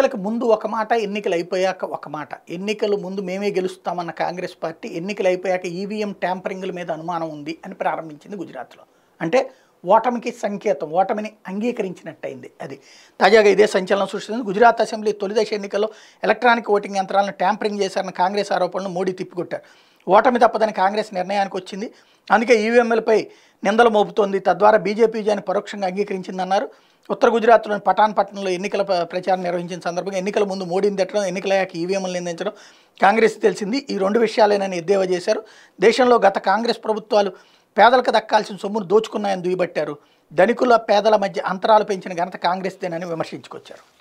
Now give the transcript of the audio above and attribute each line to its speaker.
Speaker 1: ఎన్నికలకు ముందు ఒక మాట ఎన్నికలు అయిపోయాక ఒక మాట ఎన్నికలు ముందు మేమే గెలుస్తామన్న కాంగ్రెస్ పార్టీ ఎన్నికలు అయిపోయాక ఈవీఎం ట్యాంపరింగ్ల మీద అనుమానం ఉంది అని ప్రారంభించింది గుజరాత్లో అంటే ఓటమికి సంకేతం ఓటమిని అంగీకరించినట్టయింది అది తాజాగా ఇదే సంచలనం సృష్టించింది గుజరాత్ అసెంబ్లీ తొలిదశ ఎన్నికల్లో ఎలక్ట్రానిక్ ఓటింగ్ యంత్రాలను ట్యాంపరింగ్ చేశారన్న కాంగ్రెస్ ఆరోపణలు మోడీ తిప్పికొట్టారు ఓటమి తప్పదని కాంగ్రెస్ నిర్ణయానికి వచ్చింది అందుకే ఈవీఎంలపై నిందలు మోపుతోంది తద్వారా బీజేపీ విజయాన్ని పరోక్షంగా అంగీకరించిందన్నారు ఉత్తర గుజరాత్లోని పట్టణంలో ఎన్నికల ప్రచారం నిర్వహించిన సందర్భంగా ఎన్నికల ముందు మోడీని తిట్టడం ఎన్నికలయ్యాక ఈవీఎంలు నిందించడం కాంగ్రెస్ తెలిసింది ఈ రెండు విషయాలేనని ఎద్దేవా చేశారు దేశంలో గత కాంగ్రెస్ ప్రభుత్వాలు పేదలకు దక్కాల్సిన సొమ్మును దోచుకున్నాయని దుయ్యబట్టారు ధనికుల పేదల మధ్య అంతరాలు పెంచిన ఘనత కాంగ్రెస్దేనని విమర్శించుకొచ్చారు